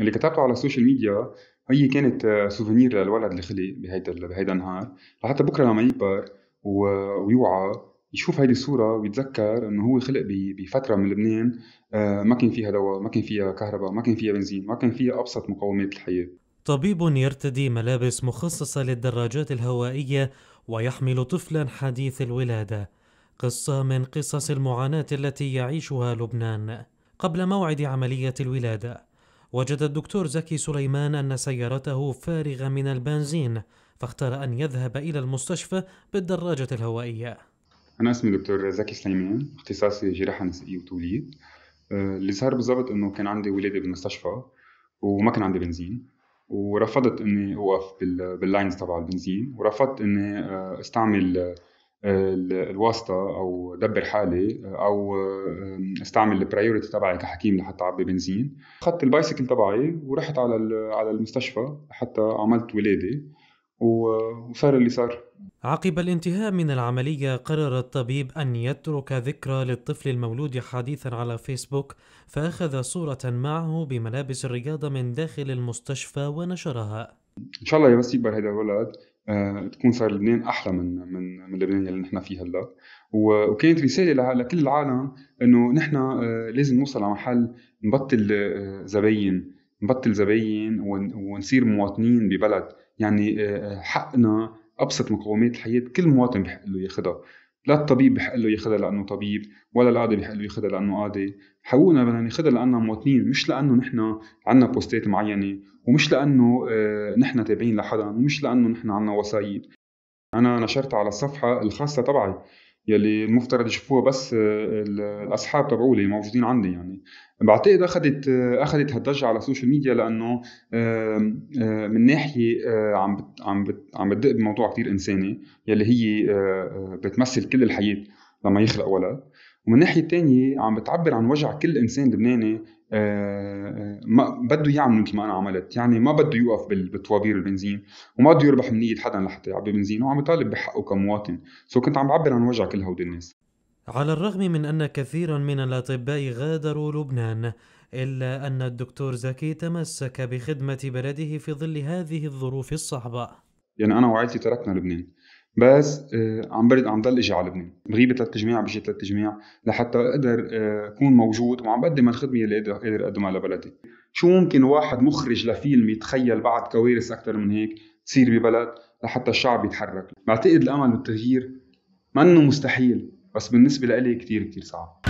اللي كتبته على السوشيال ميديا هي كانت سوفينير آه، للولد اللي خلق بهيدا بهيدا النهار لحتى بكره لما يكبر ويوعى يشوف هيدي الصورة ويتذكر انه هو خلق بفترة من لبنان آه، ما كان فيها دواء، ما كان فيها كهرباء، ما كان فيها بنزين، ما كان فيها ابسط مقومات الحياة. طبيب يرتدي ملابس مخصصة للدراجات الهوائية ويحمل طفلا حديث الولادة. قصة من قصص المعاناة التي يعيشها لبنان قبل موعد عملية الولادة. وجد الدكتور زكي سليمان أن سيارته فارغة من البنزين فاختار أن يذهب إلى المستشفى بالدراجة الهوائية أنا اسمي دكتور زكي سليمان اختصاصي جراحة نسائية وتوليد أه، اللي صار بالضبط انه كان عندي ولادة بالمستشفى وما كان عندي بنزين ورفضت اني اوقف باللاينز تبع البنزين ورفضت اني أه، استعمل الواسطه او دبر حالي او استعمل البرايورتي تبعي كحكيم لحتى اعبي بنزين اخذت البايسكل تبعي ورحت على على المستشفى حتى عملت ولاده وصار اللي صار عقب الانتهاء من العملية قرر الطبيب أن يترك ذكرى للطفل المولود حديثا على فيسبوك فأخذ صورة معه بملابس الرياضة من داخل المستشفى ونشرها إن شاء الله يا بس يكبر هذا الولد آه، تكون صار لبنان احلى من من من لبنان اللي نحن فيه هلا وكانت رساله لكل العالم انه نحن آه، لازم نوصل على محل نبطل آه، زباين نبطل زباين ونصير مواطنين ببلد يعني حقنا ابسط مقومات الحياه كل مواطن بحق له ياخذها لا الطبيب بحق له ياخذها لانه طبيب ولا القاضي بحق له ياخذها لانه قاضي حقوقنا بدنا ناخذها لاننا مواطنين مش لانه نحن عندنا بوستات معينه ومش لانه آه، نحن تابعين لحدا ومش لانه نحن عندنا وسايط انا نشرت على الصفحه الخاصه تبعي يلي المفترض يشوفوها بس آه، الاصحاب تبعولي موجودين عندي يعني بعتقد اخذت آه، اخذت هالضجه على السوشيال ميديا لانه آه، من ناحيه عم بت عم بت عم بتدق بموضوع كثير انساني يلي هي بتمثل كل الحياه لما يخلق ولد ومن ناحيه ثانيه عم بتعبر عن وجع كل انسان لبناني آه، آه، ما بده يعمل مثل ما انا عملت يعني ما بده يوقف بالطوابير البنزين وما بده يربح من نيه حدا لحتى يعبي بنزين وعم يطالب بحقه كمواطن سو كنت عم بعبر عن وجع كل هودي الناس على الرغم من ان كثيرا من الاطباء غادروا لبنان الا ان الدكتور زكي تمسك بخدمه بلده في ظل هذه الظروف الصعبه يعني انا وعائلتي تركنا لبنان بس آه، عم برد عم ضل اجي على لبنان بغيب ثلاث تجميع بجي ثلاث تجميع لحتى اقدر آه، اكون موجود وعم بقدم الخدمه اللي قادر اقدمها لبلدي شو ممكن واحد مخرج لفيلم يتخيل بعد كوارث اكثر من هيك تصير ببلد لحتى الشعب يتحرك بعتقد الامل بالتغيير منه مستحيل بس بالنسبه لإلي كثير كثير صعب